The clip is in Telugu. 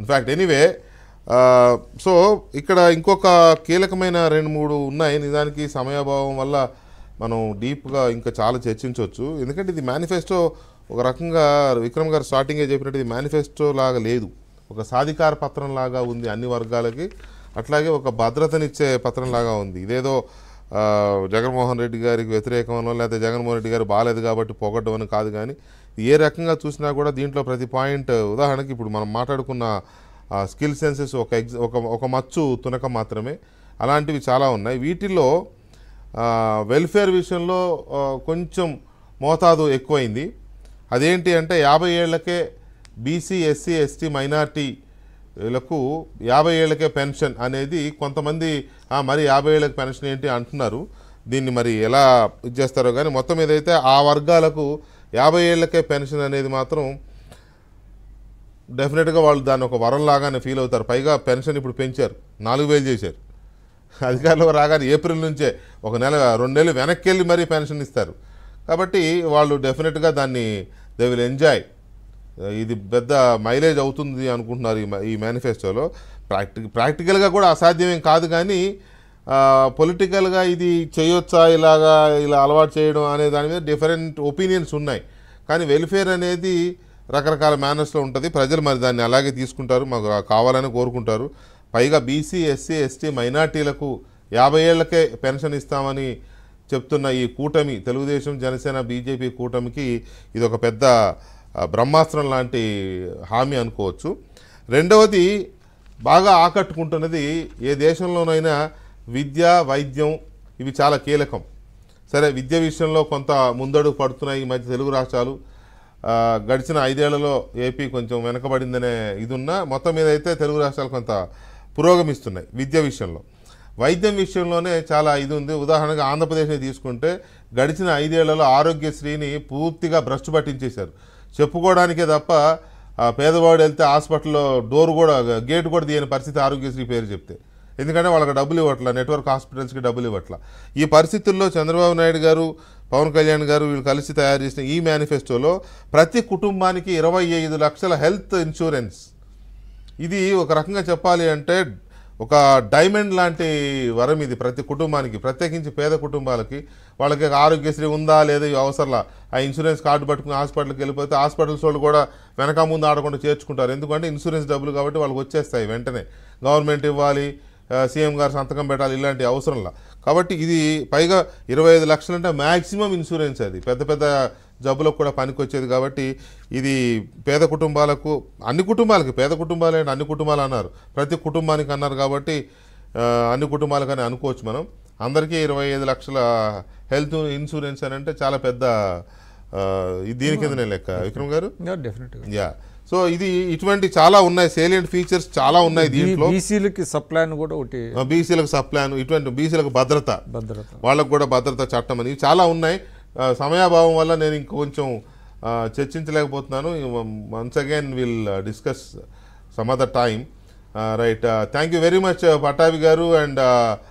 ఇన్ఫ్యాక్ట్ ఎనీవే సో ఇక్కడ ఇంకొక కీలకమైన రెండు మూడు ఉన్నాయి నిజానికి సమయాభావం వల్ల మనం డీప్గా ఇంకా చాలా చర్చించవచ్చు ఎందుకంటే ఇది మేనిఫెస్టో ఒక రకంగా విక్రమ్ గారు స్టార్టింగే చెప్పినట్టు ఇది మేనిఫెస్టో లాగా లేదు ఒక సాధికార పత్రం లాగా ఉంది అన్ని వర్గాలకి అట్లాగే ఒక భద్రతనిచ్చే పత్రం లాగా ఉంది ఇదేదో uh, జగన్మోహన్ రెడ్డి గారికి వ్యతిరేకమనో లేకపోతే జగన్మోహన్ రెడ్డి గారు బాగాలేదు కాబట్టి పోగొట్టమని కాదు కానీ ఏ రకంగా చూసినా కూడా దీంట్లో ప్రతి పాయింట్ ఉదాహరణకి ఇప్పుడు మనం మాట్లాడుకున్న స్కిల్ సెన్సెస్ ఒక ఎగ్జ ఒక ఒక మచ్చు తునక మాత్రమే అలాంటివి చాలా ఉన్నాయి వీటిల్లో వెల్ఫేర్ విషయంలో కొంచెం మోతాదు ఎక్కువైంది అదేంటి అంటే యాభై ఏళ్లకే బీసీ ఎస్సీ ఎస్టీ మైనార్టీలకు యాభై ఏళ్ళకే పెన్షన్ అనేది కొంతమంది మరి యాభై ఏళ్ళకి పెన్షన్ ఏంటి అంటున్నారు దీన్ని మరి ఎలా ఇది చేస్తారో కానీ మొత్తం ఏదైతే ఆ వర్గాలకు యాభై ఏళ్ళకే పెన్షన్ అనేది మాత్రం డెఫినెట్గా వాళ్ళు దాన్ని ఒక వరంలాగానే ఫీల్ అవుతారు పైగా పెన్షన్ ఇప్పుడు పెంచారు నాలుగు వేలు చేశారు అధికారంలో రాగానే ఏప్రిల్ నుంచే ఒక నెల రెండు నెలలు వెనక్కి వెళ్ళి మరీ పెన్షన్ ఇస్తారు కాబట్టి వాళ్ళు డెఫినెట్గా దాన్ని దే విల్ ఎంజాయ్ ఇది పెద్ద మైలేజ్ అవుతుంది అనుకుంటున్నారు ఈ మేనిఫెస్టోలో ప్రాక్టి ప్రాక్టికల్గా కూడా అసాధ్యమేం కాదు కానీ పొలిటికల్గా ఇది చేయొచ్చా ఇలాగా ఇలా అలవాటు చేయడం అనే దాని మీద డిఫరెంట్ ఒపీనియన్స్ ఉన్నాయి కానీ వెల్ఫేర్ అనేది రకరకాల మేనర్స్లో ఉంటుంది ప్రజలు మరి దాన్ని అలాగే తీసుకుంటారు మాకు కావాలని కోరుకుంటారు పైగా బీసీ ఎస్సీ ఎస్టీ మైనార్టీలకు యాభై ఏళ్లకే పెన్షన్ ఇస్తామని చెప్తున్న ఈ కూటమి తెలుగుదేశం జనసేన బీజేపీ కూటమికి ఇది ఒక పెద్ద బ్రహ్మాస్త్రం లాంటి హామీ అనుకోవచ్చు రెండవది బాగా ఆకట్టుకుంటున్నది ఏ దేశంలోనైనా విద్య వైద్యం ఇవి చాలా కీలకం సరే విద్య విషయంలో కొంత ముందడుగు పడుతున్నాయి ఈ మధ్య తెలుగు రాష్ట్రాలు గడిచిన ఐదేళ్లలో ఏపీ కొంచెం వెనకబడిందనే ఇది ఉన్నా మొత్తం మీద అయితే తెలుగు రాష్ట్రాలు కొంత పురోగమిస్తున్నాయి విద్య విషయంలో వైద్యం విషయంలోనే చాలా ఇది ఉంది ఉదాహరణగా ఆంధ్రప్రదేశ్ని తీసుకుంటే గడిచిన ఐదేళ్లలో ఆరోగ్యశ్రీని పూర్తిగా భ్రష్టు పట్టించేశారు చెప్పుకోవడానికే తప్ప పేదవాడు వెళ్తే హాస్పిటల్లో డోర్ కూడా గేట్ కూడా తీయని పరిస్థితి ఆరోగ్యశ్రీ పేరు చెప్తే ఎందుకంటే వాళ్ళకి డబ్బులు ఇవ్వట్లా నెట్వర్క్ హాస్పిటల్స్కి డబ్బులు ఇవ్వట్లా ఈ పరిస్థితుల్లో చంద్రబాబు నాయుడు గారు పవన్ కళ్యాణ్ గారు వీళ్ళు కలిసి తయారు చేసిన ఈ మేనిఫెస్టోలో ప్రతి కుటుంబానికి ఇరవై ఐదు లక్షల హెల్త్ ఇన్సూరెన్స్ ఇది ఒక రకంగా చెప్పాలి అంటే ఒక డైమండ్ లాంటి వరం ఇది ప్రతి కుటుంబానికి ప్రత్యేకించి పేద కుటుంబాలకి వాళ్ళకి ఆరోగ్యశ్రీ ఉందా లేదా అవసరంలా ఆ ఇన్సూరెన్స్ కార్డు పట్టుకుని హాస్పిటల్కి వెళ్ళిపోతే హాస్పిటల్స్ వాళ్ళు కూడా వెనక ముందు ఆడకుండా చేర్చుకుంటారు ఎందుకంటే ఇన్సూరెన్స్ డబ్బులు కాబట్టి వాళ్ళకి వచ్చేస్తాయి వెంటనే గవర్నమెంట్ ఇవ్వాలి సీఎం గారు సంతకం పెట్టాలి ఇలాంటి అవసరంలా కాబట్టి ఇది పైగా ఇరవై ఐదు లక్షలు అంటే మ్యాక్సిమం ఇన్సూరెన్స్ అది పెద్ద పెద్ద జబ్బులకు కూడా పనికొచ్చేది కాబట్టి ఇది పేద కుటుంబాలకు అన్ని కుటుంబాలకి పేద కుటుంబాలే అన్ని కుటుంబాలు అన్నారు ప్రతి కుటుంబానికి అన్నారు కాబట్టి అన్ని కుటుంబాలకని అనుకోవచ్చు మనం అందరికీ ఇరవై ఐదు లక్షల హెల్త్ ఇన్సూరెన్స్ అని అంటే చాలా పెద్ద దీని కిందనే లెక్క hmm. విక్రమ్ గారు డెఫినెట్గా యా సో ఇది ఇటువంటి చాలా ఉన్నాయి సేలియంట్ ఫీచర్స్ చాలా ఉన్నాయి దీంట్లో బీసీలకి సప్లాన్ కూడా ఒకటి బీసీలకు సప్లాన్ ఇటువంటి బీసీలకు భద్రత భద్రత వాళ్ళకు కూడా భద్రత చట్టం అని చాలా ఉన్నాయి సమయాభావం వల్ల నేను ఇంకొంచెం చర్చించలేకపోతున్నాను once again will discuss some other time right thank you very much పటావి గారు అండ్ uh,